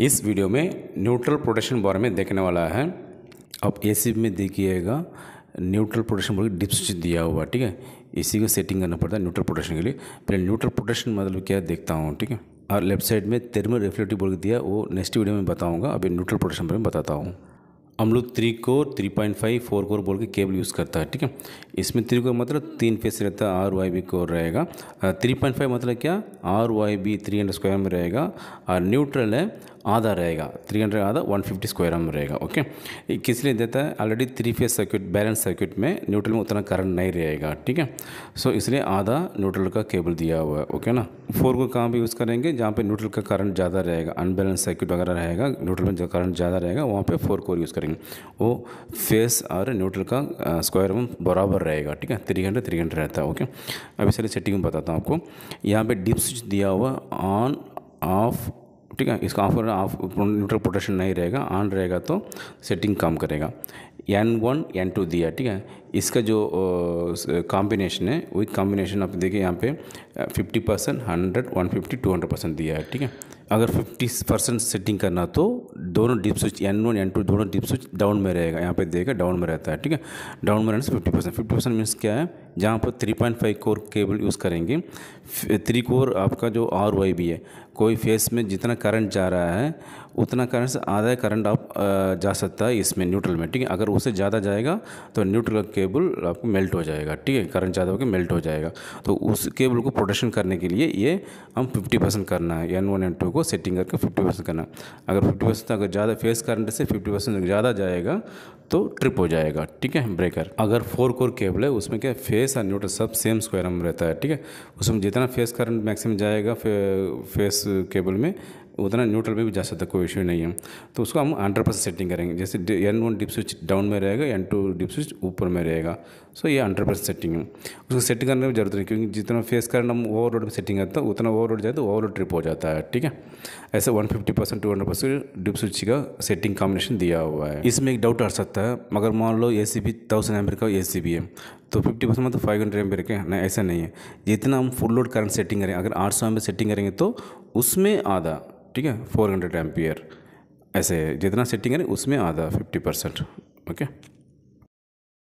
इस वीडियो में neutral protection बारे में देखने वाला है अब ए में देखिएगा न्यूट्रल प्रोटेक्शन बोल के डिप स्विच दिया हुआ ठीक है इसी को सेटिंग करना पड़ता है न्यूट्रल प्रोटेक्शन के लिए पहले न्यूट्रल प्रोटेक्शन मतलब क्या देखता हूँ ठीक है और लेफ्ट साइड में थर्मल रिफ्लेक्टिव बोल के दिया वो नेक्स्ट वीडियो में बताऊँगा अभी न्यूट्रल प्रोटेक्शन बारे में बताता हूँ हम लोग three core three point five four core बोल के केबल यूज़ करता है ठीक है इसमें थ्री कोर मतलब तीन फेस रहता है आर वाई बी कोर रहेगा थ्री पॉइंट फाइव मतलब क्या R Y B three hundred square में रहेगा और न्यूट्रल है आधा रहेगा थ्री हंड्रेड आधा वन फिफ्टी स्क्वायर एम रहेगा ओके किस लिए देता है already three phase circuit balance circuit में न्यूट्रल में उतना करंट नहीं रहेगा ठीक है सो इसलिए आधा न्यूट्रल का केबल दिया हुआ है ओके ना फोर को कहाँ भी यूज़ करेंगे जहाँ पे न्यूट्रल का करंट ज़्यादा रहेगा अनबैलेंस सर्किट वगैरह रहेगा न्यूट्रल में जो करंट ज़्यादा रहेगा वहाँ पर फोर कोर यूज़ करेंगे वो फेस और न्यूट्रल का स्क्वायर एम बराबर रहेगा ठीक है थ्री हंड्रेड थ्री हंड्रेड रहता है ओके अभी सारी सेटिंग में बताता हूँ आपको यहाँ पर डिप स्विच दिया हुआ ऑन ऑफ ठीक है इसका ऑफर ऑफ न्यूट्रल प्रोटेक्शन नहीं रहेगा ऑन रहेगा तो सेटिंग काम करेगा एन वन एन टू दिया ठीक है इसका जो कॉम्बिनेशन है वही कॉम्बिनेशन आप देखिए यहाँ पे fifty percent hundred one fifty two hundred percent दिया है ठीक है अगर फिफ्टी परसेंट सेटिंग करना तो दोनों DIP switch N one N two दोनों डिप स्विच डाउन में रहेगा यहाँ पे देखा डाउन में रहता है ठीक है डाउन में रहने से fifty percent fifty percent means क्या है जहाँ पर three point five core cable use करेंगे थ्री कोर आपका जो आर वाई भी है कोई फेस में जितना करंट जा रहा है उतना करंट से आधा करंट आप जा सकता है इसमें न्यूट्रल में ठीक है अगर उससे ज़्यादा जाएगा तो न्यूट्रल केबल आपको मेल्ट हो जाएगा ठीक है करंट ज़्यादा होकर मेल्ट हो जाएगा तो उस केबल को प्रोटेक्शन करने के लिए ये हम फिफ्टी परसेंट करना है एन वन एन टू को सेटिंग करके फिफ्टी परसेंट करना अगर फिफ्टी परसेंट अगर ज़्यादा फेस करंट से फिफ्टी परसेंट ज़्यादा जाएगा तो ट्रिप हो जाएगा ठीक है ब्रेकर अगर फोर कोर केबल है उसमें क्या फेस फेस और न्यूट्रल सब सेम स्क्वायर में रहता है ठीक है उसमें जितना फेस करंट मैक्सिमम जाएगा फे, फेस केबल में उतना न्यूट्रल में भी जा सकता है कोई इश्यू नहीं है तो उसको हम हंड्रेड परसेंट सेटिंग करेंगे जैसे N one DIP switch down में रहेगा एन टू डिप स्विच ऊपर में रहेगा सो ये हंड्रेड परसेंट सेटिंग है उसको सेटिंग करने की जरूरत नहीं क्योंकि जितना फेस करंट हम ओवर रोड में सेटिंग करते हैं उतना ओवर रोड जाए तो ओवर रोड ट्रिप हो जाता है ठीक है ऐसे one fifty percent two hundred percent DIP switch का सेटिंग कॉम्बिनेशन दिया हुआ है इसमें एक डाउट आ सकता है मगर मान लो ए सी बी थाउजेंड एमर का ए सी बी है तो फिफ्टी परसेंट मतलब फाइव हंड्रेड एम के नहीं ऐसा नहीं है जितना हम फुल लोड करंट सेटिंग करेंगे अगर आठ सौ एम सेटिंग करेंगे तो उसमें आधा ठीक है फोर हंड्रेड एम्पियर ऐसे जितना सेटिंग करें उसमें आधा फिफ्टी परसेंट ओके